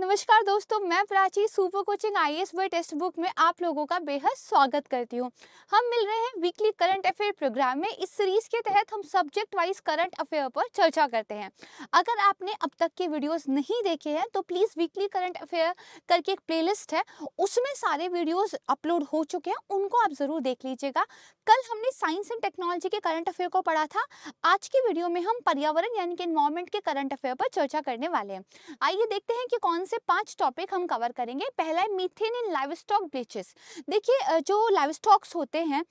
नमस्कार दोस्तों मैं Prachi super coaching I S test book में आप लोगों का बेहद स्वागत करती हूँ हम मिल रहे हैं वीकली करंट अफेयर प्रोग्राम में इस सीरीज के तहत हम सब्जेक्ट वाइज करंट अफेयर पर चर्चा करते हैं अगर आपने अब तक के वीडियोस नहीं देखे हैं तो प्लीज़ वीकली करंट अफेयर करके एक प्ले है उसमें सारे वीडियोज अपलोड हो चुके हैं उनको आप ज़रूर देख लीजिएगा कल हमने साइंस एंड टेक्नोलॉजी के करंट अफेयर को पढ़ा था आज के वीडियो में हम पर्यावरण यानी कि इन्वायरमेंट के करंट अफेयर पर चर्चा करने वाले हैं आइए देखते हैं कि कौन कौन से पांच टॉपिक हम कवर करेंगे पहला है methane in livestock belches देखिए जो लाइव स्टॉक्स होते हैं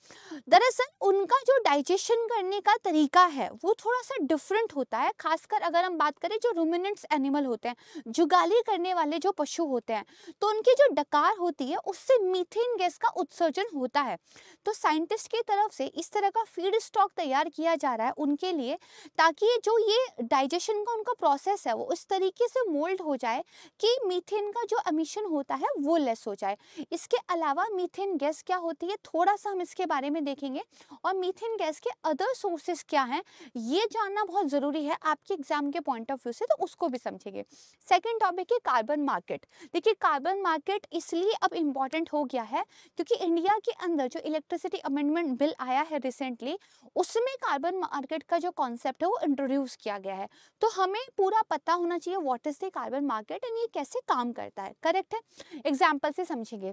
दरअसल उनका जो डाइजेशन करने का तरीका है वो थोड़ा सा डिफरेंट होता है खासकर अगर हम बात करें जो रोमिनेंट्स एनिमल होते हैं जुगाली करने वाले जो पशु होते हैं तो उनकी जो डकार होती है उससे मीथेन गैस का उत्सर्जन होता है तो साइंटिस्ट की तरफ से इस तरह का फीड स्टॉक तैयार किया जा रहा है उनके लिए ताकि जो ये डाइजेशन का उनका प्रोसेस है वो उस तरीके से मोल्ड हो जाए कि मीथेन का जो अमीशन होता है वो लेस हो जाए इसके अलावा मीथेन गैस क्या होती है थोड़ा सा हम इसके बारे में देखेंगे और मीथेन गैस के अदर सोर्सेस क्या हैं ये जानना बहुत ज़रूरी है आपके एग्जाम के पॉइंट ऑफ व्यू से तो उसको भी समझेंगे सेकेंड टॉपिक है कार्बन मार्केट देखिए कार्बन मार्केट इसलिए अब इम्पॉर्टेंट हो गया है क्योंकि इंडिया के अंदर जो इलेक्ट्रिसिटी अमेंडमेंट बिल आया है रिसेंटली उसमें कार्बन मार्केट का जो कॉन्सेप्ट है वो इंट्रोड्यूस किया गया है तो हमें पूरा पता होना चाहिए what is the carbon market and ये कैसे काम करता है करेक्ट है एग्जाम्पल से समझेंगे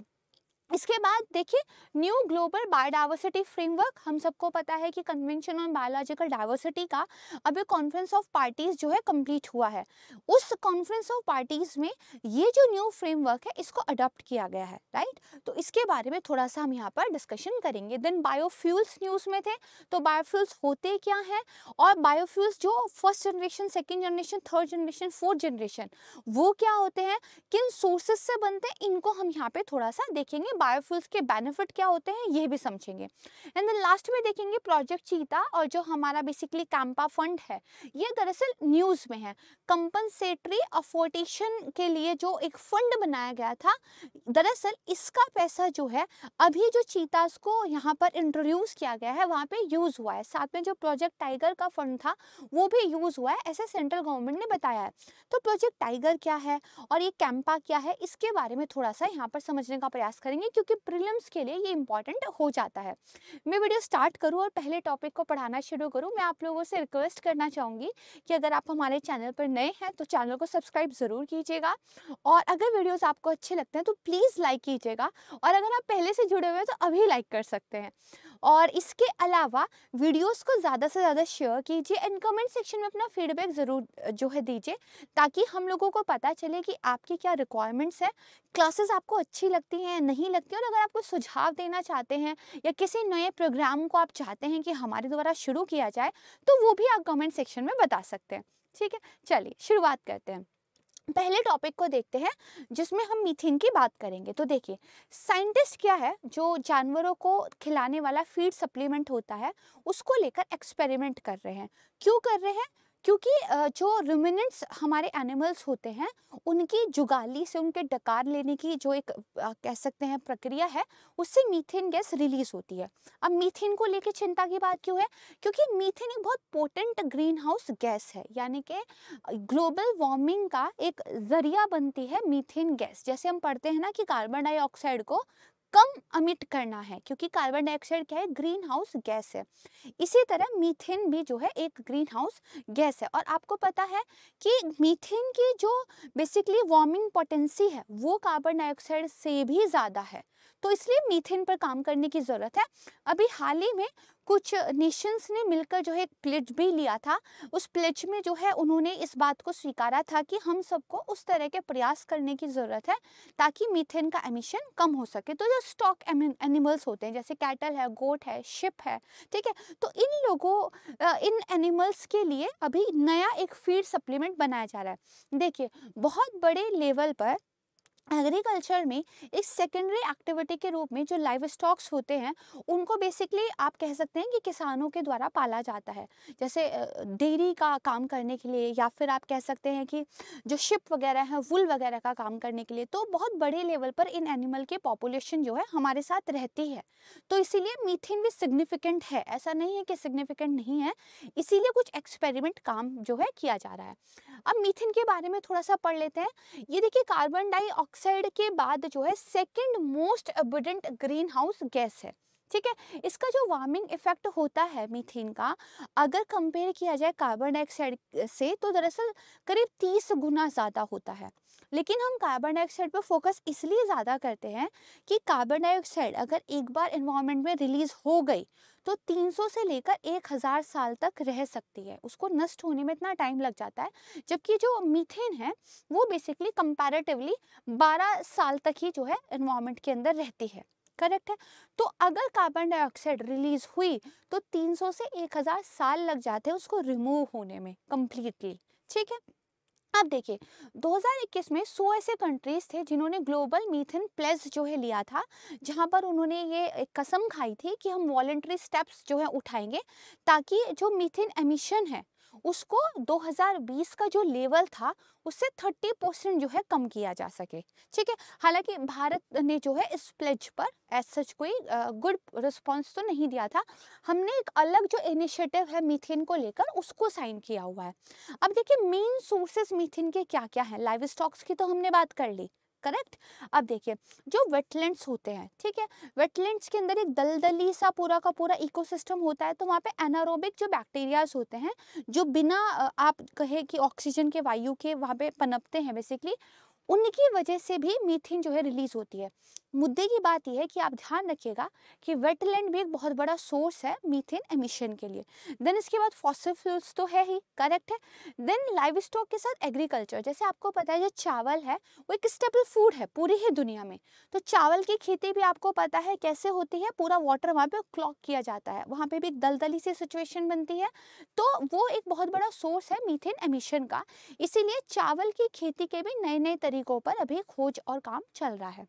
इसके बाद देखिए न्यू ग्लोबल बायोडाइवर्सिटी फ्रेमवर्क हम सबको पता है कि कन्वेंशन ऑन बायोलॉजिकल डाइवर्सिटी का अभी कॉन्फ्रेंस ऑफ पार्टीज जो है कंप्लीट हुआ है उस कॉन्फ्रेंस ऑफ पार्टीज में ये जो न्यू फ्रेमवर्क है इसको अडॉप्ट किया गया है राइट तो इसके बारे में थोड़ा सा हम यहाँ पर डिस्कशन करेंगे देन बायोफ्यूल्स न्यूज़ में थे तो बायोफ्यूल्स होते क्या हैं और बायोफ्यूल्स जो first generation second generation third generation fourth generation वो क्या होते हैं किन सोर्सेज से बनते हैं इनको हम यहाँ पर थोड़ा सा देखेंगे बायोफ्यूल्स के बेनिफिट क्या होते हैं ये भी समझेंगे एंड देन लास्ट में देखेंगे प्रोजेक्ट चीता और जो हमारा बेसिकली कैंपा फंड है ये दरअसल न्यूज़ में है कंपनसेटरी अफोर्टेशन के लिए जो एक फंड बनाया गया था दरअसल इसका पैसा जो है अभी जो चीतास को यहाँ पर इंट्रोड्यूस किया गया है वहाँ पे यूज़ हुआ है साथ में जो प्रोजेक्ट टाइगर का फंड था वो भी यूज़ हुआ है ऐसे सेंट्रल गवर्नमेंट ने बताया है तो प्रोजेक्ट टाइगर क्या है और ये कैंपा क्या है इसके बारे में थोड़ा सा यहाँ पर समझने का प्रयास करेंगे क्योंकि प्रिलिम्स के लिए ये इंपॉर्टेंट हो जाता है मैं वीडियो स्टार्ट करूँ और पहले टॉपिक को पढ़ाना शुरू करूँ मैं आप लोगों से रिक्वेस्ट करना चाहूँगी कि अगर आप हमारे चैनल पर नए हैं तो चैनल को सब्सक्राइब ज़रूर कीजिएगा और अगर वीडियोज़ आपको अच्छे लगते हैं तो प्लीज़ लाइक कीजिएगा और अगर आप पहले से जुड़े हुए हैं तो अभी लाइक कर सकते हैं और इसके अलावा वीडियोस को ज़्यादा से ज़्यादा शेयर कीजिए एंड कमेंट सेक्शन में अपना फीडबैक ज़रूर जो है दीजिए ताकि हम लोगों को पता चले कि आपकी क्या रिक्वायरमेंट्स हैं क्लासेस आपको अच्छी लगती हैं नहीं लगती और अगर आप कुछ सुझाव देना चाहते हैं या किसी नए प्रोग्राम को आप चाहते हैं कि हमारे द्वारा शुरू किया जाए तो वो भी आप कमेंट सेक्शन में बता सकते हैं ठीक है चलिए शुरुआत करते हैं पहले टॉपिक को देखते हैं जिसमें हम मीथेन की बात करेंगे तो देखिए साइंटिस्ट क्या है जो जानवरों को खिलाने वाला फीड सप्लीमेंट होता है उसको लेकर एक्सपेरिमेंट कर रहे हैं क्यों कर रहे हैं क्योंकि जो रिमिनेंट्स हमारे एनिमल्स होते हैं उनकी जुगाली से उनके डकार लेने की जो एक कह सकते हैं प्रक्रिया है उससे मीथेन गैस रिलीज होती है अब मीथेन को लेकर चिंता की बात क्यों है क्योंकि मीथेन एक बहुत पोटेंट ग्रीन हाउस गैस है यानी कि ग्लोबल वार्मिंग का एक जरिया बनती है मीथेन गैस जैसे हम पढ़ते हैं ना कि कार्बन डाइऑक्साइड को कम अमिट करना है क्योंकि कार्बन डाइऑक्साइड क्या है ग्रीन हाउस गैस है इसी तरह मीथेन भी जो है एक ग्रीन हाउस गैस है और आपको पता है कि मीथेन की जो बेसिकली वार्मिंग पोटेंसी है वो कार्बन डाइऑक्साइड से भी ज़्यादा है तो इसलिए मीथेन पर काम करने की ज़रूरत है अभी हाल ही में कुछ नेशंस ने मिलकर जो है एक प्लेज भी लिया था उस प्लेज में जो है उन्होंने इस बात को स्वीकारा था कि हम सबको उस तरह के प्रयास करने की ज़रूरत है ताकि मीथेन का एमिशन कम हो सके तो जो स्टॉक एनिमल्स होते हैं जैसे कैटल है गोट है शिप है ठीक है तो इन लोगों इन एनिमल्स के लिए अभी नया एक फीड सप्लीमेंट बनाया जा रहा है देखिए बहुत बड़े लेवल पर एग्रीकल्चर में एक सेकेंडरी एक्टिविटी के रूप में जो लाइव स्टॉक्स होते हैं उनको बेसिकली आप कह सकते हैं कि किसानों के द्वारा पाला जाता है जैसे डेयरी का काम करने के लिए या फिर आप कह सकते हैं कि जो शिप वगैरह है वुल वगैरह का काम करने के लिए तो बहुत बड़े लेवल पर इन एनिमल के पॉपुलेशन जो है हमारे साथ रहती है तो इसीलिए मीथिन भी सिग्निफिकेंट है ऐसा नहीं है कि सिग्निफिकेंट नहीं है इसीलिए कुछ एक्सपेरिमेंट काम जो है किया जा रहा है अब मीथिन के बारे में थोड़ा सा पढ़ लेते हैं ये देखिए कार्बन डाइऑक्साइड डाइऑक्साइड के बाद जो है second most abundant green house gas है ठीक है इसका जो वार्मिंग इफेक्ट होता है मीथेन का अगर कंपेयर किया जाए कार्बन डाइऑक्साइड से तो दरअसल करीब तीस गुना ज़्यादा होता है लेकिन हम कार्बन डाइऑक्साइड पर फोकस इसलिए ज़्यादा करते हैं कि कार्बन डाइऑक्साइड अगर एक बार इन्वामेंट में रिलीज़ हो गई तो 300 से लेकर 1000 साल तक रह सकती है उसको नष्ट होने में इतना टाइम लग जाता है जबकि जो मीथेन है वो बेसिकली कंपैरेटिवली 12 साल तक ही जो है इन्वामेंट के अंदर रहती है करेक्ट है तो अगर कार्बन डाइऑक्साइड रिलीज हुई तो 300 से 1000 साल लग जाते हैं उसको रिमूव होने में कम्प्लीटली ठीक है अब देखिए 2021 में 100 ऐसे कंट्रीज थे जिन्होंने ग्लोबल मीथेन प्लेस जो है लिया था जहां पर उन्होंने ये कसम खाई थी कि हम वॉल्ट्री स्टेप्स जो है उठाएंगे ताकि जो मीथेन एमिशन है उसको 2020 का जो लेवल था उससे 30 परसेंट जो है कम किया जा सके ठीक है हालांकि भारत ने जो है इस प्लेज पर एज सच कोई गुड रिस्पॉन्स तो नहीं दिया था हमने एक अलग जो इनिशिएटिव है मीथेन को लेकर उसको साइन किया हुआ है अब देखिए मेन सोर्सेज मीथेन के क्या क्या हैं लाइव स्टॉक्स की तो हमने बात कर ली करेक्ट अब देखिए जो वेटलैंड्स होते हैं ठीक है वेटलैंड्स के अंदर एक दलदली सा पूरा का पूरा इकोसिस्टम होता है तो वहाँ पे एनारोबिक जो बैक्टीरियाज होते हैं जो बिना आप कहे कि ऑक्सीजन के वायु के वहाँ पे पनपते हैं बेसिकली उनकी वजह से भी मीथिन जो है रिलीज होती है मुद्दे की बात यह है कि आप ध्यान रखिएगा कि वेटलैंड भी एक बहुत बड़ा सोर्स है मीथेन एमिशन के लिए देन इसके बाद फॉसिल फ्यूल्स तो है ही करेक्ट है देन लाइव स्टॉक के साथ एग्रीकल्चर जैसे आपको पता है जो चावल है वो एक स्टेबल फूड है पूरी ही दुनिया में तो चावल की खेती भी आपको पता है कैसे होती है पूरा वाटर वहाँ पर क्लॉक किया जाता है वहाँ पर भी दलदली सी सिचुएशन बनती है तो वो एक बहुत बड़ा सोर्स है मीथेन एमिशन का इसीलिए चावल की खेती के भी नए नए तरीकों पर अभी खोज और काम चल रहा है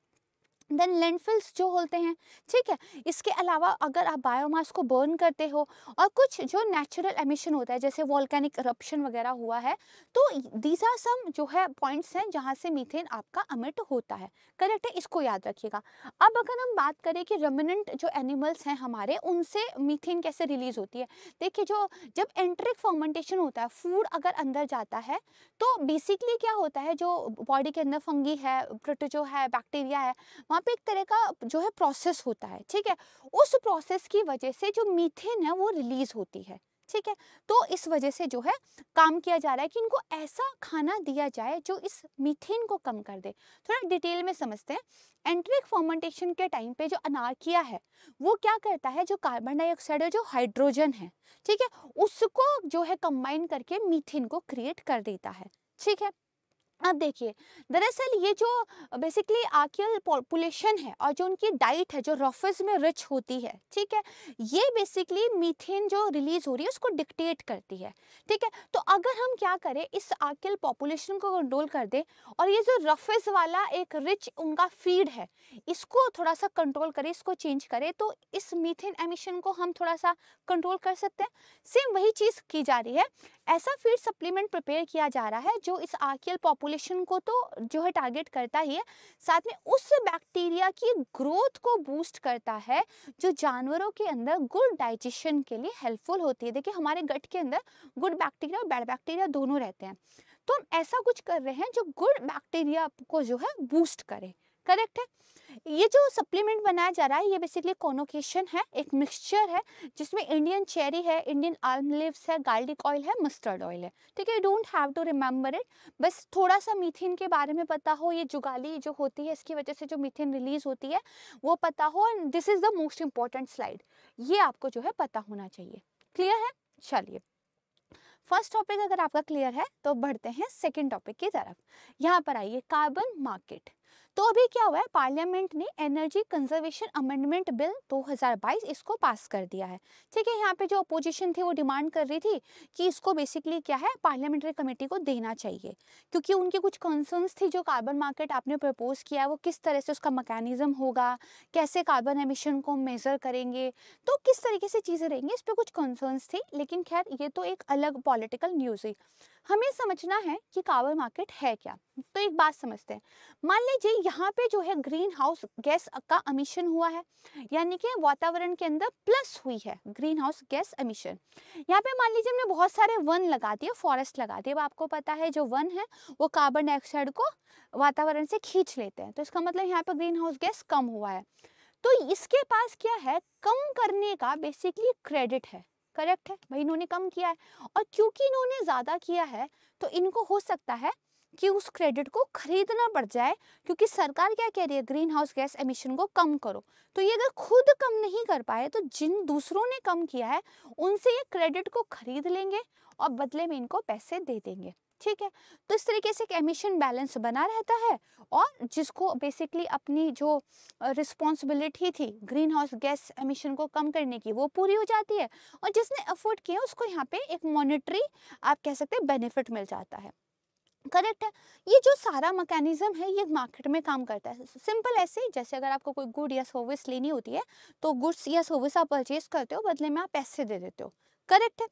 देन लैंडफिल्स जो होते हैं ठीक है इसके अलावा अगर आप बायोमास को बर्न करते हो और कुछ जो नेचुरल एमिशन होता है जैसे वॉल्केनिक रप्शन वगैरह हुआ है तो दीज आर सम जो है पॉइंट्स हैं जहाँ से मीथेन आपका अमिट होता है करेक्ट है इसको याद रखिएगा अब अगर हम बात करें कि रेमिनेंट जो एनिमल्स हैं हमारे उनसे मीथेन कैसे रिलीज होती है देखिए जो जब एंट्रिक फॉर्मेंटेशन होता है फूड अगर अंदर जाता है तो बेसिकली क्या होता है जो बॉडी के अंदर फंगी है प्रोटोजो है बैक्टीरिया है वहाँ पे एक तरह का जो है प्रोसेस होता है ठीक है उस प्रोसेस की वजह से जो मीथेन है वो रिलीज होती है ठीक है तो इस वजह से जो है काम किया जा रहा है कि इनको ऐसा खाना दिया जाए जो इस मीथेन को कम कर दे थोड़ा डिटेल में समझते हैं एंट्रिक फॉर्मेंटेशन के टाइम पे जो अनारकिया है वो क्या करता है जो कार्बन डाइऑक्साइड और जो हाइड्रोजन है ठीक है उसको जो है कंबाइन करके मीथेन को क्रिएट कर देता है ठीक है अब देखिए दरअसल ये जो बेसिकली आर्कियल पॉपुलेशन है और जो उनकी डाइट है जो रॉफेज में रिच होती है ठीक है ये बेसिकली मीथेन जो रिलीज हो रही है उसको डिक्टेट करती है ठीक है तो अगर हम क्या करें इस आर्कियल पॉपुलेशन को कंट्रोल कर दें और ये जो रफेज वाला एक रिच उनका फीड है इसको थोड़ा सा कंट्रोल करें इसको चेंज करें तो इस मीथेन एमिशन को हम थोड़ा सा कंट्रोल कर सकते हैं सेम वही चीज़ की जा रही है ऐसा फीड सप्लीमेंट प्रिपेयर किया जा रहा है जो इस आर्कियल पॉपुलेशन पॉपुलेशन को तो जो है टारगेट करता ही है साथ में उस बैक्टीरिया की ग्रोथ को बूस्ट करता है जो जानवरों के अंदर गुड डाइजेशन के लिए हेल्पफुल होती है देखिए हमारे गट के अंदर गुड बैक्टीरिया और बैड बैक्टीरिया दोनों रहते हैं तो हम ऐसा कुछ कर रहे हैं जो गुड बैक्टीरिया को जो है बूस्ट करे करेक्ट है ये जो सप्लीमेंट बनाया जा रहा है ये बेसिकली कोनोकेशन है एक मिक्सचर है जिसमें इंडियन चेरी है इंडियन आलम लिव्स है गार्लिक ऑयल है मस्टर्ड ऑयल है ठीक है you don't have to remember it बस थोड़ा सा मीथेन के बारे में पता हो ये जुगाली जो होती है इसकी वजह से जो मीथेन रिलीज होती है वो पता हो and this is the most important slide ये आपको जो है पता होना चाहिए क्लियर है चलिए फर्स्ट टॉपिक अगर आपका क्लियर है तो बढ़ते हैं सेकेंड टॉपिक की तरफ यहाँ पर आइए कार्बन मार्केट तो अभी क्या हुआ है पार्लियामेंट ने एनर्जी कंजर्वेशन अमेंडमेंट बिल 2022 इसको पास कर दिया है ठीक है यहाँ पे जो अपोजिशन थी वो डिमांड कर रही थी कि इसको बेसिकली क्या है पार्लियामेंट्री कमेटी को देना चाहिए क्योंकि उनके कुछ कंसर्न्स थी जो कार्बन मार्केट आपने प्रपोज किया है वो किस तरह से उसका मकैनिज़म होगा कैसे कार्बन एमिशन को मेज़र करेंगे तो किस तरीके से चीज़ें रहेंगी इस पर कुछ कंसर्न्स थी लेकिन खैर ये तो एक अलग पॉलिटिकल न्यूज़ है हमें समझना है कि कावर मार्केट है क्या तो एक बात समझते हैं मान लीजिए यहाँ पे जो है ग्रीन हाउस गैस का अमिशन हुआ है यानी कि वातावरण के अंदर प्लस हुई है ग्रीन हाउस गैस अमिशन यहाँ पे मान लीजिए हमने बहुत सारे वन लगा दिए फॉरेस्ट लगा दिए अब आपको पता है जो वन है वो कार्बन डाइऑक्साइड को वातावरण से खींच लेते हैं तो इसका मतलब यहाँ पर ग्रीन हाउस गैस कम हुआ है तो इसके पास क्या है कम करने का बेसिकली क्रेडिट है करेक्ट है भाई इन्होंने कम किया है और क्योंकि इन्होंने ज़्यादा किया है तो इनको हो सकता है कि उस क्रेडिट को खरीदना पड़ जाए क्योंकि सरकार क्या कह रही है ग्रीन हाउस गैस एमिशन को कम करो तो ये अगर खुद कम नहीं कर पाए तो जिन दूसरों ने कम किया है उनसे ये क्रेडिट को खरीद लेंगे और बदले में इनको पैसे दे देंगे ठीक है तो इस तरीके से एक एमिशन बैलेंस बना रहता है और जिसको बेसिकली अपनी जो रिस्पॉन्सिबिलिटी थी ग्रीन हाउस गैस एमिशन को कम करने की वो पूरी हो जाती है और जिसने अफोर्ड किया उसको यहाँ पे एक मॉनिटरी आप कह सकते हैं बेनिफिट मिल जाता है करेक्ट है ये जो सारा मैकेनिज्म है ये मार्केट में काम करता है सिंपल ऐसे जैसे अगर आपको कोई गुड या सर्विस लेनी होती है तो गुड्स या सर्विस आप परचेज करते हो बदले में आप पैसे दे देते हो करेक्ट है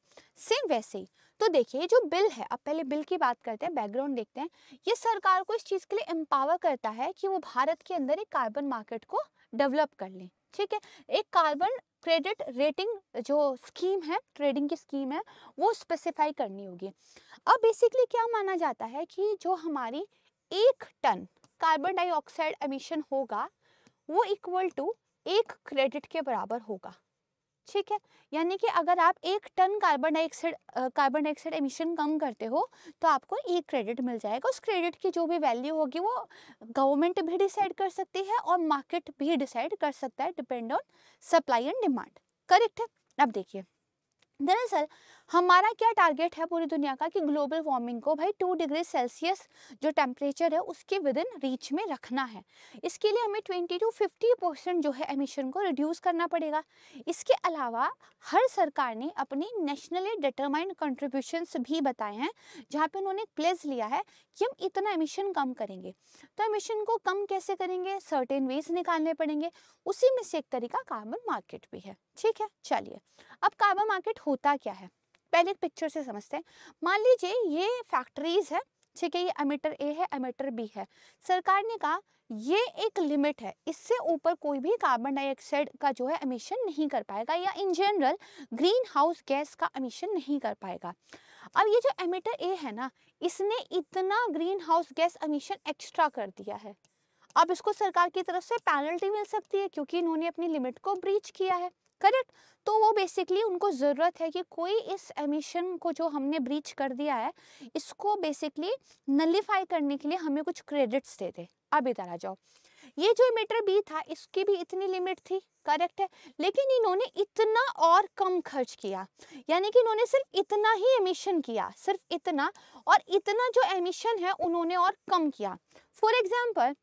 सेम वैसे ही तो देखिए जो बिल है अब पहले बिल की बात करते हैं बैकग्राउंड देखते हैं ये सरकार को इस चीज़ के लिए एम्पावर करता है कि वो भारत के अंदर एक कार्बन मार्केट को डेवलप कर लें ठीक है एक कार्बन क्रेडिट रेटिंग जो स्कीम है ट्रेडिंग की स्कीम है वो स्पेसिफाई करनी होगी अब बेसिकली क्या माना जाता है कि जो हमारी एक टन कार्बन डाइऑक्साइड एमिशन होगा वो इक्वल टू एक क्रेडिट के बराबर होगा ठीक है यानी कि अगर आप एक ton carbon dioxide carbon dioxide emission कम करते हो तो आपको एक क्रेडिट मिल जाएगा उस क्रेडिट की जो भी वैल्यू होगी वो गवर्नमेंट भी डिसाइड कर सकती है और मार्केट भी डिसाइड कर सकता है depend on supply and demand correct है अब देखिए दरअसल हमारा क्या टारगेट है पूरी दुनिया का कि ग्लोबल वार्मिंग को भाई टू डिग्री सेल्सियस जो टेम्परेचर है उसके विद इन रीच में रखना है इसके लिए हमें ट्वेंटी टू फिफ्टी परसेंट जो है एमिशन को रिड्यूस करना पड़ेगा इसके अलावा हर सरकार ने अपनी नेशनली डिटरमाइंड कंट्रीब्यूशन भी बताए हैं जहाँ पे उन्होंने प्लेज लिया है कि हम इतना एमिशन कम करेंगे तो एमिशन को कम कैसे करेंगे सर्टेन वेज निकालने पड़ेंगे उसी में से एक तरीका कार्बन मार्केट भी है ठीक है चलिए अब कार्बन मार्केट होता क्या है पहले पिक्चर से समझते हैं मान लीजिए ये फैक्ट्रीज़ है ठीक है ये एमिटर ए है एमिटर बी है सरकार ने कहा ये एक लिमिट है इससे ऊपर कोई भी कार्बन डाइऑक्साइड का जो है एमिशन नहीं कर पाएगा या in general green house gas का एमिशन नहीं कर पाएगा अब ये जो एमिटर ए है ना इसने इतना green house gas emission extra कर दिया है अब इसको सरकार की तरफ से पेनल्टी मिल सकती है क्योंकि इन्होंने अपनी लिमिट को ब्रीच किया है करेक्ट तो वो बेसिकली उनको ज़रूरत है कि कोई इस एमिशन को जो हमने ब्रीच कर दिया है इसको बेसिकली नलीफाई करने के लिए हमें कुछ क्रेडिट्स दे दे अब इधर आ जाओ ये जो मीटर बी था इसकी भी इतनी लिमिट थी करेक्ट है लेकिन इन्होंने इतना और कम खर्च किया यानी कि इन्होंने सिर्फ इतना ही एमिशन किया सिर्फ इतना और इतना जो एमिशन है उन्होंने और कम किया फॉर एग्जाम्पल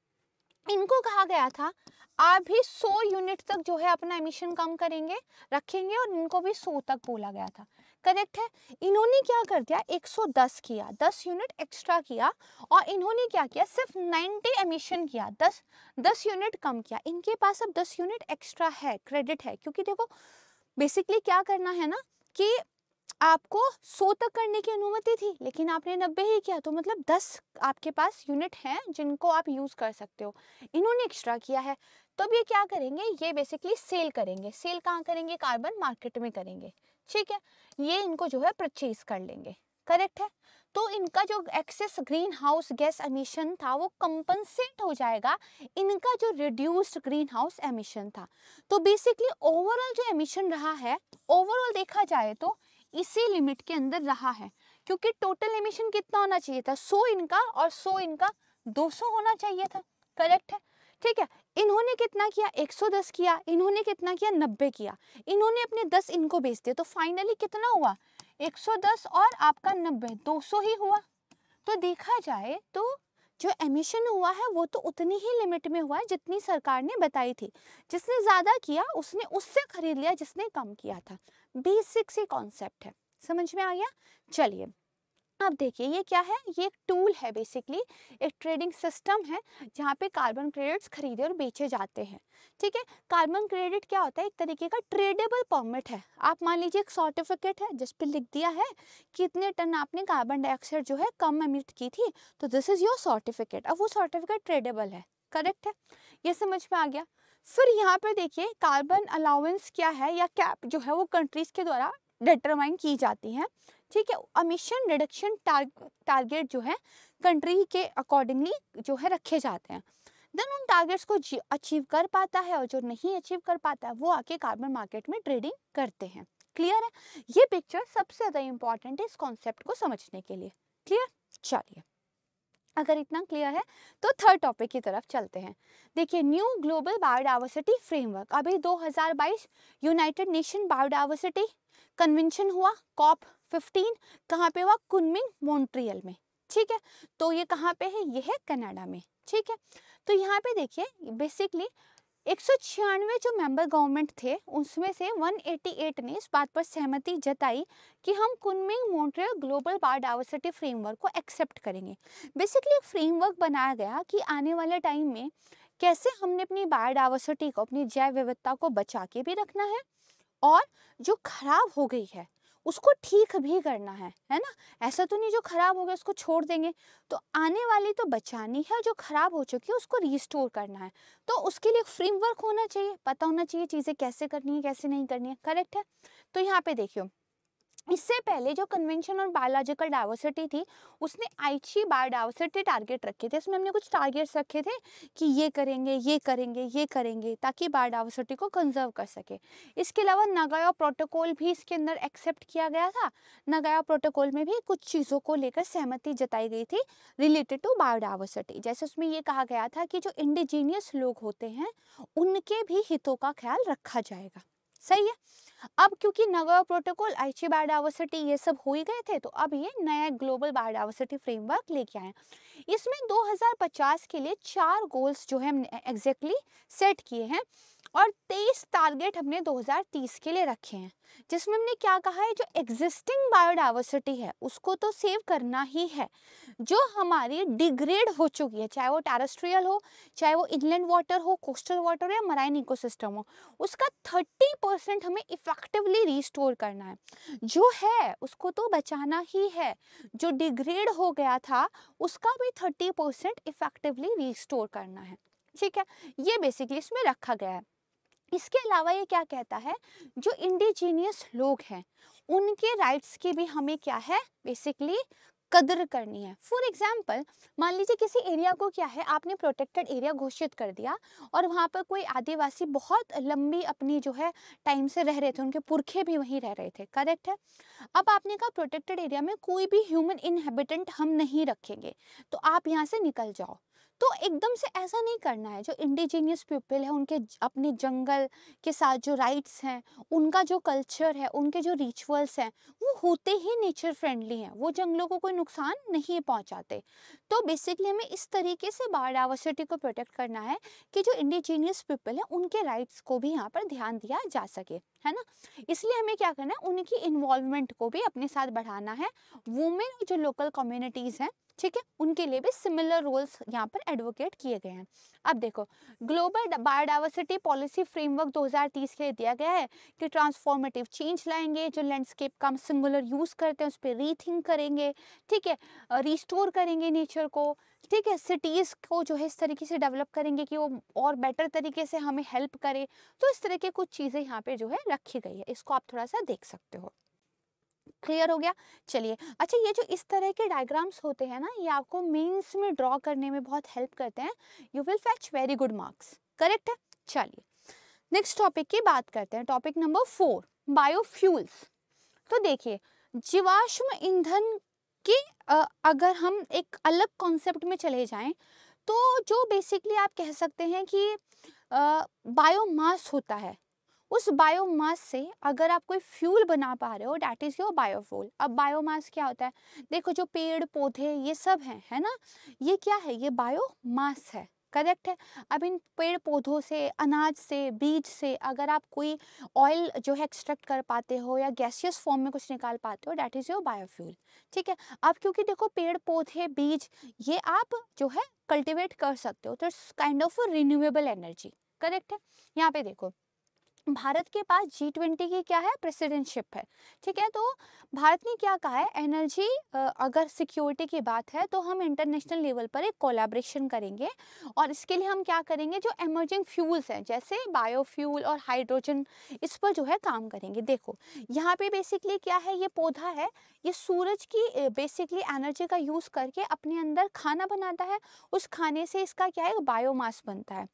इनको कहा गया था आप भी 100 यूनिट तक जो है अपना एमिशन कम करेंगे रखेंगे और इनको भी 100 तक बोला गया था करेक्ट है इन्होंने क्या कर दिया 110 किया 10 यूनिट एक्स्ट्रा किया और इन्होंने क्या किया सिर्फ 90 एमिशन किया 10 10 यूनिट कम किया इनके पास अब 10 यूनिट एक्स्ट्रा है क्रेडिट है क्योंकि देखो बेसिकली क्या करना है ना कि आपको सौ तक करने की अनुमति थी लेकिन आपने नब्बे ही किया तो मतलब दस आपके पास यूनिट हैं जिनको आप यूज़ कर सकते हो इन्होंने एक्स्ट्रा किया है तो अब ये क्या करेंगे ये बेसिकली सेल करेंगे सेल कहाँ करेंगे कार्बन मार्केट में करेंगे ठीक है ये इनको जो है परचेज कर लेंगे करेक्ट है तो इनका जो excess green house gas emission था वो कंपनसेट हो जाएगा इनका जो रिड्यूस्ड ग्रीन हाउस एमिशन था तो बेसिकली ओवरऑल जो एमिशन रहा है ओवरऑल देखा जाए तो इसी लिमिट के अंदर रहा है क्योंकि टोटल एमिशन कितना होना चाहिए था 100 इनका और 100 इनका 200 होना चाहिए था करेक्ट है ठीक है इन्होंने कितना किया 110 किया इन्होंने कितना किया 90 किया इन्होंने अपने 10 इनको बेच दिया तो फाइनली कितना हुआ 110 और आपका 90 200 ही हुआ तो देखा जाए तो जो एमिशन हुआ है वो तो उतनी ही लिमिट में हुआ है जितनी सरकार ने बताई थी जिसने ज़्यादा किया उसने उससे खरीद लिया जिसने कम किया था बेसिक से कॉन्सेप्ट है समझ में आ गया चलिए अब देखिए ये क्या है ये एक टूल है बेसिकली एक ट्रेडिंग सिस्टम है जहाँ पे कार्बन क्रेडिट्स खरीदे और बेचे जाते हैं ठीक है कार्बन क्रेडिट क्या होता है एक तरीके का ट्रेडेबल परमिट है आप मान लीजिए एक सर्टिफिकेट है जिस पे लिख दिया है कितने टन आपने कार्बन डाइऑक्साइड जो है कम एमिट की थी तो दिस इज़ योर सर्टिफिकेट अब वो सर्टिफिकेट ट्रेडेबल है करेक्ट है ये समझ में आ गया फिर यहाँ पर देखिए कार्बन अलाउंस क्या है या कैप जो है वो कंट्रीज़ के द्वारा डिटरमाइन की जाती है ठीक है अमिशन रिडक्शन टारगेट जो है कंट्री के अकॉर्डिंगली जो है रखे जाते हैं देन उन टारगेट्स को अचीव कर पाता है और जो नहीं अचीव कर पाता है वो आके कार्बन मार्केट में ट्रेडिंग करते हैं क्लियर है ये पिक्चर सबसे ज़्यादा इंपॉर्टेंट है इस कॉन्सेप्ट को समझने के लिए क्लियर चलिए अगर इतना क्लियर है तो थर्ड टॉपिक की तरफ चलते हैं देखिए न्यू ग्लोबल बायोडावर्सिटी फ्रेमवर्क अभी 2022 यूनाइटेड नेशन बायोडावर्सिटी कन्वेंशन हुआ कॉप 15 कहाँ पे हुआ कुनमिंग मॉन्ट्रियल में ठीक है तो ये कहाँ पे है ये है कनाडा में ठीक है तो यहाँ पे देखिए बेसिकली एक जो मेंबर गवर्नमेंट थे उसमें से 188 ने इस बात पर सहमति जताई कि हम Kunming Montreal global biodiversity framework को एक्सेप्ट करेंगे बेसिकली एक फ्रेमवर्क बनाया गया कि आने वाले टाइम में कैसे हमने अपनी बायोडाइवर्सिटी को अपनी जैव विविधता को बचा के भी रखना है और जो खराब हो गई है उसको ठीक भी करना है है ना ऐसा तो नहीं जो ख़राब हो गया उसको छोड़ देंगे तो आने वाली तो बचानी है जो ख़राब हो चुकी है उसको रिस्टोर करना है तो उसके लिए फ्रेमवर्क होना चाहिए पता होना चाहिए चीज़ें कैसे करनी है कैसे नहीं करनी है करेक्ट है तो यहाँ पे देखियो इससे पहले जो कन्वेंशन और बायोलॉजिकल डाइवर्सिटी थी उसने आईची बायोडाइवर्सिटी टारगेट रखे थे इसमें हमने कुछ टारगेट्स रखे थे कि ये करेंगे ये करेंगे ये करेंगे ताकि बायोडाइवर्सिटी को कंजर्व कर सके इसके अलावा नगाया प्रोटोकॉल भी इसके अंदर एक्सेप्ट किया गया था नगाया प्रोटोकॉल में भी कुछ चीज़ों को लेकर सहमति जताई गई थी रिलेटेड टू बायोडाइवर्सिटी जैसे उसमें ये कहा गया था कि जो इंडिजीनियस लोग होते हैं उनके भी हितों का ख्याल रखा जाएगा सही है अब क्योंकि नगवा प्रोटोकॉल आइची बायोडाइवर्सिटी ये सब हो ही गए थे तो अब ये नया ग्लोबल बायोडाइवर्सिटी फ्रेमवर्क लेके आए इसमें 2050 के लिए चार गोल्स जो है हमने एग्जैक्टली सेट किए हैं और 23 टारगेट हमने 2030 के लिए रखे हैं जिसमें हमने क्या कहा है जो एग्जिस्टिंग बायोडाइवर्सिटी है उसको तो सेव करना ही है जो हमारी डिग्रेड हो चुकी है चाहे वो टेरेस्ट्रियल हो चाहे वो इनलैंड वाटर हो कोस्टल वाटर हो या मराइन इकोसिस्टम हो उसका थर्टी परसेंट हमें इफेक्टिवली रिस्टोर करना है जो है उसको तो बचाना ही है जो डिग्रेड हो गया था उसका भी थर्टी परसेंट इफेक्टिवली रिस्टोर करना है ठीक है ये बेसिकली इसमें रखा गया है इसके अलावा ये क्या कहता है जो इंडिजीनियस लोग हैं उनके राइट्स की भी हमें क्या है बेसिकली कदर करनी है फॉर एग्जाम्पल मान लीजिए किसी एरिया को क्या है आपने प्रोटेक्टेड एरिया घोषित कर दिया और वहाँ पर कोई आदिवासी बहुत लंबी अपनी जो है टाइम से रह रहे थे उनके पुरखे भी वहीं रह रहे थे करेक्ट है अब आपने कहा प्रोटेक्टेड एरिया में कोई भी ह्यूमन इनहेबिटेंट हम नहीं रखेंगे तो आप यहाँ से निकल जाओ तो एकदम से ऐसा नहीं करना है जो इंडिजीनियस पीपल है उनके अपने जंगल के साथ जो राइट्स हैं उनका जो कल्चर है उनके जो रिचुअल्स हैं वो होते ही नेचर फ्रेंडली हैं वो जंगलों को कोई नुकसान नहीं पहुँचाते तो बेसिकली हमें इस तरीके से बायोडाइवर्सिटी को प्रोटेक्ट करना है कि जो इंडिजीनियस पीपल हैं उनके राइट्स को भी यहाँ पर ध्यान दिया जा सके है ना इसलिए हमें क्या करना है उनकी इन्वॉल्वमेंट को भी अपने साथ बढ़ाना है वुमेन जो लोकल कम्युनिटीज़ हैं ठीक है उनके लिए भी सिमिलर रोल्स यहाँ पर एडवोकेट किए गए हैं अब देखो ग्लोबल बायोडाइवर्सिटी पॉलिसी फ्रेमवर्क 2030 के लिए दिया गया है कि ट्रांसफॉर्मेटिव चेंज लाएंगे जो लैंडस्केप का हम सिंगुलर यूज़ करते हैं उस पर रीथिंक करेंगे ठीक है रिस्टोर करेंगे नेचर कल्चर को ठीक है सिटीज़ को जो है इस तरीके से डेवलप करेंगे कि वो और बेटर तरीके से हमें हेल्प करे तो इस तरह के कुछ चीज़ें यहाँ पे जो है रखी गई है इसको आप थोड़ा सा देख सकते हो क्लियर हो गया चलिए अच्छा ये जो इस तरह के डायग्राम्स होते हैं ना ये आपको मेंस में ड्रॉ करने में बहुत हेल्प करते हैं you will fetch very good marks correct है चलिए नेक्स्ट टॉपिक की बात करते हैं टॉपिक नंबर फोर बायोफ्यूल्स तो देखिए जीवाश्म ईंधन कि अगर हम एक अलग कॉन्सेप्ट में चले जाएं तो जो बेसिकली आप कह सकते हैं कि बायोमास होता है उस बायोमास से अगर आप कोई फ्यूल बना पा रहे हो डैट इज़ योर बायोफ्यूल अब बायोमास क्या होता है देखो जो पेड़ पौधे ये सब हैं है ना ये क्या है ये बायोमास है करेक्ट है अब इन पेड़ पौधों से अनाज से बीज से अगर आप कोई ऑयल जो है एक्सट्रैक्ट कर पाते हो या गैसियस फॉर्म में कुछ निकाल पाते हो डैट इज़ योर बायोफ्यूल ठीक है अब क्योंकि देखो पेड़ पौधे बीज ये आप जो है कल्टिवेट कर सकते हो तो it's kind of renewable energy correct है यहाँ पे देखो भारत के पास जी ट्वेंटी की क्या है प्रेसिडेंटशिप है ठीक है तो भारत ने क्या कहा है एनर्जी अगर सिक्योरिटी की बात है तो हम इंटरनेशनल लेवल पर एक कोलाब्रेशन करेंगे और इसके लिए हम क्या करेंगे जो एमर्जिंग फ्यूल्स हैं जैसे बायोफ्यूल और हाइड्रोजन इस पर जो है काम करेंगे देखो यहाँ पे बेसिकली क्या है ये पौधा है ये सूरज की बेसिकली एनर्जी का यूज़ करके अपने अंदर खाना बनाता है उस खाने से इसका क्या है बायोमास बनता है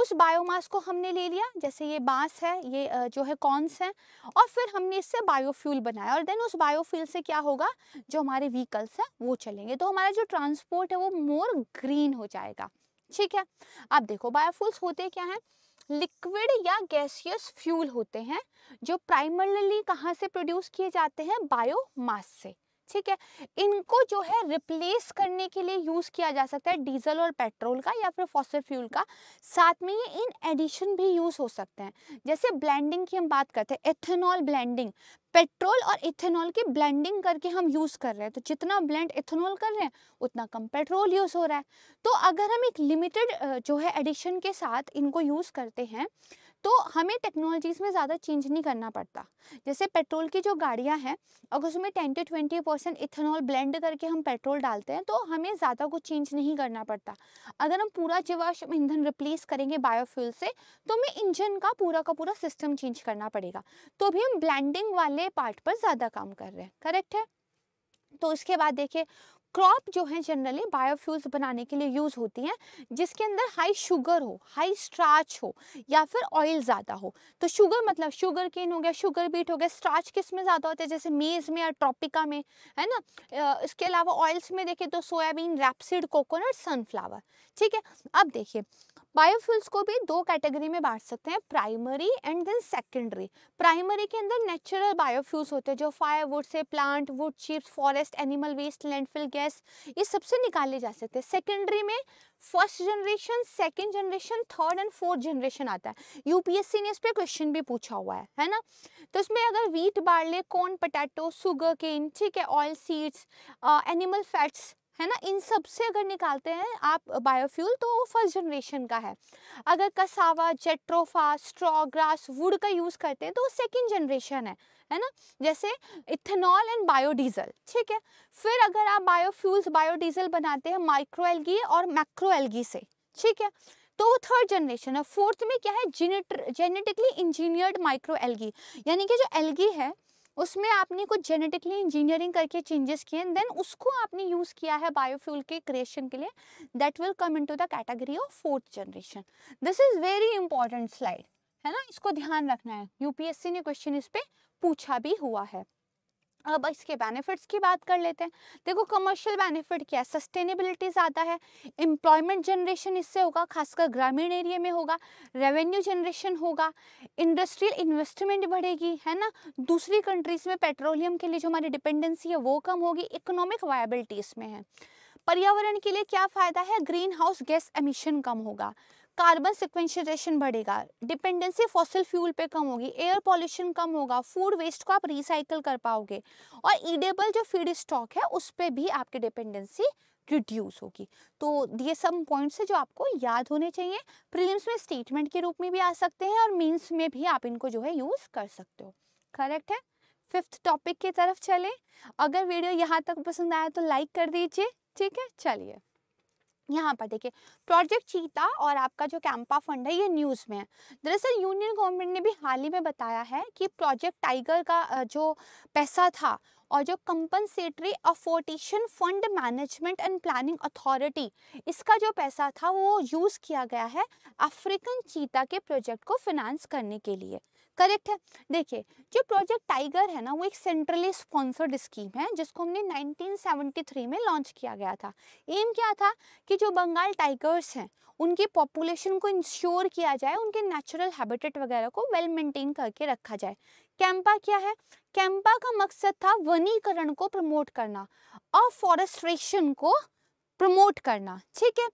उस बायोमास को हमने ले लिया जैसे ये बांस है ये जो है कॉन्स हैं और फिर हमने इससे बायोफ्यूल बनाया और देन उस बायोफ्यूल से क्या होगा जो हमारे व्हीकल्स हैं वो चलेंगे तो हमारा जो ट्रांसपोर्ट है वो मोर ग्रीन हो जाएगा ठीक है अब देखो बायोफ्यूल्स होते क्या हैं लिक्विड या गैसियस फ्यूल होते हैं जो प्राइमरली कहाँ से प्रोड्यूस किए जाते हैं बायोमास से ठीक है इनको जो है रिप्लेस करने के लिए यूज़ किया जा सकता है डीजल और पेट्रोल का या फिर फॉसिल फ्यूल का साथ में ये इन एडिशन भी यूज़ हो सकते हैं जैसे ब्लैंडिंग की हम बात करते हैं एथेनॉल ब्लैंडिंग पेट्रोल और इथेनॉल की ब्लेंडिंग करके हम यूज़ कर रहे हैं तो जितना ब्लेंड इथेनॉल कर रहे हैं उतना कम पेट्रोल यूज़ हो रहा है तो अगर हम एक लिमिटेड जो है एडिशन के साथ इनको यूज़ करते हैं तो हमें टेक्नोलॉजीज़ में ज़्यादा चेंज नहीं करना पड़ता जैसे पेट्रोल की जो गाड़ियाँ हैं अगर उसमें ten to twenty percent ethanol blend करके हम पेट्रोल डालते हैं तो हमें ज़्यादा कुछ चेंज नहीं करना पड़ता अगर हम पूरा जीवाश्म ईंधन रिप्लेस करेंगे बायोफ्यूल से तो हमें इंजन का पूरा का पूरा सिस्टम चेंज करना पड़ेगा तो भी हम ब्लैंडिंग वाले पार्ट पर ज़्यादा काम कर रहे हैं करेक्ट है तो उसके बाद देखिए क्रॉप जो है जनरली बायोफ्यूल्स बनाने के लिए यूज़ होती हैं जिसके अंदर हाई शुगर हो हाई स्ट्राच हो या फिर ऑयल ज़्यादा हो तो शुगर मतलब शुगर केन हो गया शुगर बीट हो गया स्ट्राच किस में ज़्यादा होता है जैसे मेज़ में या ट्रॉपिका में है ना इसके अलावा ऑयल्स में देखें तो सोयाबीन रैपसीड कोकोनट सनफ्लावर ठीक है अब देखिए बायोफ्यूल्स को भी दो कैटेगरी में बांट सकते हैं primary and then secondary primary के अंदर नेचुरल बायोफ्यूल्स होते हैं जो फायर वुड से plant wood chips forest animal waste landfill gas ये सबसे निकाले जा सकते हैं सेकेंडरी में first generation second generation third and fourth generation आता है यूपीएससी ने इस पर क्वेश्चन भी पूछा हुआ है है ना तो इसमें अगर wheat barley corn potato sugarcane ठीक है ऑयल सीड्स एनिमल फैट्स है ना इन सब से अगर निकालते हैं आप बायोफ्यूल तो वो फर्स्ट जनरेशन का है अगर cassava jatropha straw grass wood का यूज़ करते हैं तो वो सेकेंड जनरेशन है है ना जैसे इथेनॉल एंड बायोडीजल ठीक है फिर अगर आप बायोफ्यूल्स बायोडीजल बनाते हैं माइक्रो एलगी और मैक्रो एलगी से ठीक है तो वो थर्ड जनरेशन है फोर्थ में क्या है जेनेटिकली इंजीनियर्ड माइक्रो एलगी यानी कि जो एलगी है उसमें आपने कुछ जेनेटिकली इंजीनियरिंग करके चेंजेस किए देन उसको आपने यूज़ किया है बायोफ्यूल के क्रिएशन के लिए that will come into the category of fourth generation this is very important slide है ना इसको ध्यान रखना है यूपीएससी ने क्वेश्चन इस पर पूछा भी हुआ है अब इसके बेनिफिट्स की बात कर लेते हैं देखो कमर्शियल बेनिफिट क्या है सस्टेनेबिलिटी ज़्यादा है एम्प्लॉयमेंट जनरेशन इससे होगा खासकर ग्रामीण एरिया में होगा रेवेन्यू जनरेशन होगा इंडस्ट्रियल इन्वेस्टमेंट बढ़ेगी है ना दूसरी कंट्रीज़ में पेट्रोलियम के लिए जो हमारी डिपेंडेंसी है वो कम होगी इकोनॉमिक वायबिलिटी इसमें है पर्यावरण के लिए क्या फ़ायदा है ग्रीन हाउस गैस एमिशन कम होगा कार्बन सिक्वेंशन बढ़ेगा डिपेंडेंसी फॉसिल फ्यूल पे कम होगी एयर पॉल्यूशन कम होगा फूड वेस्ट को आप रिसाइकल कर पाओगे और ईडेबल जो फीड स्टॉक है उस पर भी आपकी डिपेंडेंसी रिड्यूस होगी तो ये सब पॉइंट्स है जो आपको याद होने चाहिए प्रीलिम्स में स्टेटमेंट के रूप में भी आ सकते हैं और मीन्स में भी आप इनको जो है यूज़ कर सकते हो करेक्ट है फिफ्थ टॉपिक की तरफ चलें अगर वीडियो यहाँ तक पसंद आया तो लाइक कर दीजिए ठीक है चलिए यहाँ पर देखिए प्रोजेक्ट चीता और आपका जो कैंपा फंड है ये न्यूज़ में है दरअसल यूनियन गवर्नमेंट ने भी हाल ही में बताया है कि प्रोजेक्ट टाइगर का जो पैसा था और जो compensatory afforestation fund management and planning authority इसका जो पैसा था वो यूज़ किया गया है अफ्रीकन चीता के प्रोजेक्ट को फिनांस करने के लिए करेक्ट है देखिए जो प्रोजेक्ट टाइगर है ना वो एक सेंट्रली स्पॉन्सर्ड स्कीम है जिसको हमने 1973 में लॉन्च किया गया था एम क्या था कि जो बंगाल टाइगर्स हैं उनकी पॉपुलेशन को इंश्योर किया जाए उनके नेचुरल हैबिटेट वगैरह को वेल मेंटेन करके रखा जाए कैंपा क्या है कैंपा का मकसद था वनीकरण को प्रमोट करना और फॉरेस्ट्रेशन को प्रमोट करना ठीक है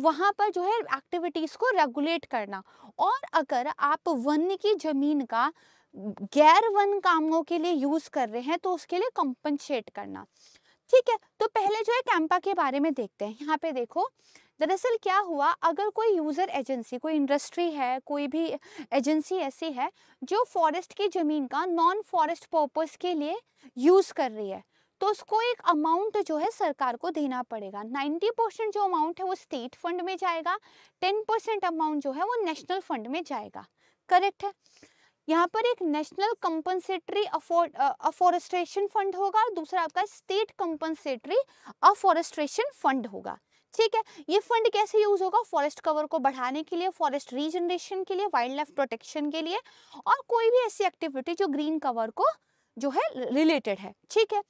वहाँ पर जो है एक्टिविटीज़ को रेगुलेट करना और अगर आप वन की ज़मीन का गैर वन कामों के लिए यूज़ कर रहे हैं तो उसके लिए कंपनसेट करना ठीक है तो पहले जो है कैंपा के बारे में देखते हैं यहाँ पे देखो दरअसल क्या हुआ अगर कोई यूज़र एजेंसी कोई इंडस्ट्री है कोई भी एजेंसी ऐसी है जो फॉरेस्ट की ज़मीन का नॉन फॉरेस्ट पर्पज़ के लिए यूज़ कर रही है तो उसको एक अमाउंट जो है सरकार को देना पड़ेगा 90 परसेंट जो अमाउंट है वो स्टेट फंड में जाएगा 10 परसेंट अमाउंट जो है वो नेशनल फंड में जाएगा करेक्ट है यहाँ पर एक नेशनल कंपनसेटरी अफोरेस्ट्रेशन फंड होगा और दूसरा आपका स्टेट कंपनसेटरी अफोरेस्ट्रेशन फंड होगा ठीक है ये फंड कैसे यूज होगा फॉरेस्ट कवर को बढ़ाने के लिए फॉरेस्ट रीजनरेशन के लिए वाइल्ड लाइफ प्रोटेक्शन के लिए और कोई भी ऐसी एक्टिविटी जो ग्रीन कवर को जो है रिलेटेड है ठीक है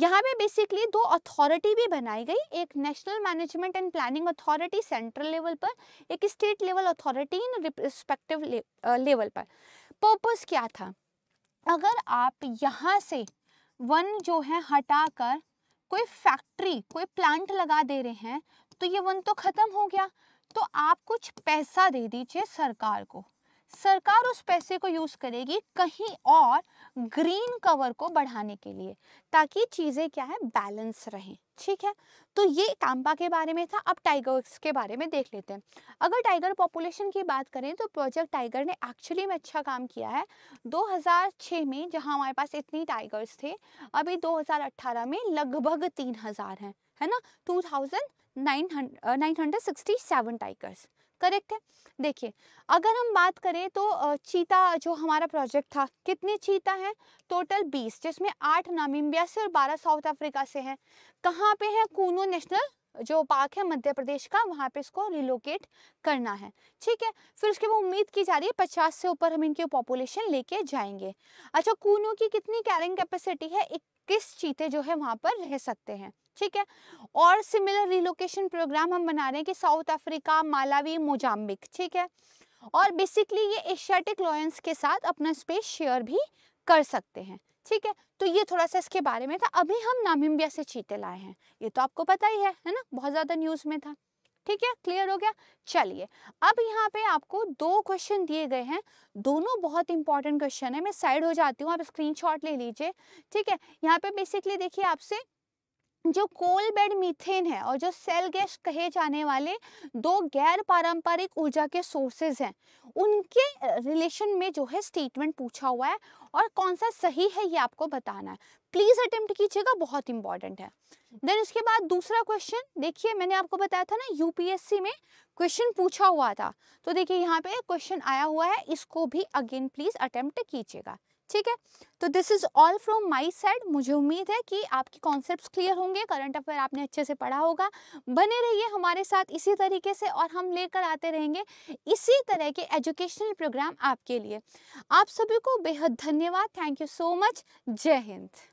यहाँ पे बेसिकली दो अथॉरिटी भी बनाई गई एक national management and planning authority central level पर एक state level authority in respective level पर पर्पस क्या था अगर आप यहाँ से वन जो है हटाकर कोई फैक्ट्री कोई प्लांट लगा दे रहे हैं तो ये वन तो ख़त्म हो गया तो आप कुछ पैसा दे दीजिए सरकार को सरकार उस पैसे को यूज़ करेगी कहीं और ग्रीन कवर को बढ़ाने के लिए ताकि चीज़ें क्या है बैलेंस रहें ठीक है तो ये कैंपा के बारे में था अब टाइगर्स के बारे में देख लेते हैं अगर टाइगर पॉपुलेशन की बात करें तो प्रोजेक्ट टाइगर ने एक्चुअली में अच्छा काम किया है 2006 में जहां हमारे पास इतनी टाइगर्स थे अभी 2018 में लगभग 3000 हैं है ना 2967 टाइगर्स करेक्ट है देखिए अगर हम बात करें तो चीता जो हमारा प्रोजेक्ट था कितने चीता हैं टोटल बीस जिसमें आठ नामिम्बिया से और बारह साउथ अफ्रीका से हैं कहाँ पे है कूनो नेशनल जो पार्क है मध्य प्रदेश का वहाँ पे इसको रिलोकेट करना है ठीक है फिर उसके बाद उम्मीद की जा रही है पचास से ऊपर हम इनके पॉपुलेशन लेके जाएंगे अच्छा कूनों की कितनी कैरिंग कैपेसिटी है इक्कीस चीते जो है वहाँ पर रह सकते हैं ठीक है और सिमिलर रिलोकेशन प्रोग्राम हम बना रहे हैं कि साउथ अफ्रीका मालावी मोजाम्बिक ठीक है और बेसिकली ये एशियाटिक लॉयंस के साथ अपना स्पेस शेयर भी कर सकते हैं ठीक है तो ये थोड़ा सा इसके बारे में था अभी हम नामिम्बिया से चीते लाए हैं ये तो आपको पता ही है है ना बहुत ज़्यादा न्यूज़ में था ठीक है क्लियर हो गया चलिए अब यहाँ पे आपको दो क्वेश्चन दिए गए हैं दोनों बहुत इंपॉर्टेंट क्वेश्चन है मैं साइड हो जाती हूँ आप स्क्रीनशॉट ले लीजिए ठीक है यहाँ पे बेसिकली देखिए आपसे जो कोल बेड मीथेन है और जो सेल गैस कहे जाने वाले दो गैर पारंपरिक ऊर्जा के सोर्सेज हैं उनके रिलेशन में जो है स्टेटमेंट पूछा हुआ है और कौन सा सही है ये आपको बताना है प्लीज़ अटेम्प्ट कीजिएगा बहुत इंपॉर्टेंट है देन उसके बाद दूसरा क्वेश्चन देखिए मैंने आपको बताया था ना यूपीएससी में क्वेश्चन पूछा हुआ था तो देखिए यहाँ पे क्वेश्चन आया हुआ है इसको भी अगेन प्लीज़ अटेम्प्ट कीजिएगा ठीक है तो this is all from my side मुझे उम्मीद है कि आपके कॉन्सेप्ट क्लियर होंगे करंट अफेयर आपने अच्छे से पढ़ा होगा बने रहिए हमारे साथ इसी तरीके से और हम लेकर आते रहेंगे इसी तरह के एजुकेशनल प्रोग्राम आपके लिए आप सभी को बेहद धन्यवाद थैंक यू सो मच जय हिंद